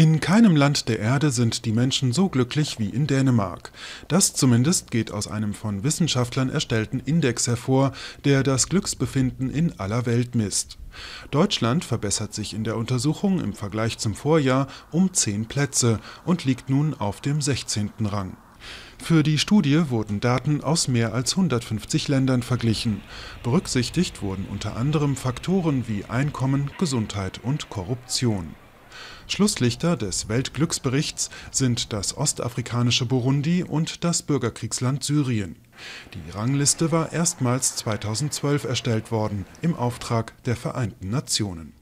In keinem Land der Erde sind die Menschen so glücklich wie in Dänemark. Das zumindest geht aus einem von Wissenschaftlern erstellten Index hervor, der das Glücksbefinden in aller Welt misst. Deutschland verbessert sich in der Untersuchung im Vergleich zum Vorjahr um zehn Plätze und liegt nun auf dem 16. Rang. Für die Studie wurden Daten aus mehr als 150 Ländern verglichen. Berücksichtigt wurden unter anderem Faktoren wie Einkommen, Gesundheit und Korruption. Schlusslichter des Weltglücksberichts sind das ostafrikanische Burundi und das Bürgerkriegsland Syrien. Die Rangliste war erstmals 2012 erstellt worden im Auftrag der Vereinten Nationen.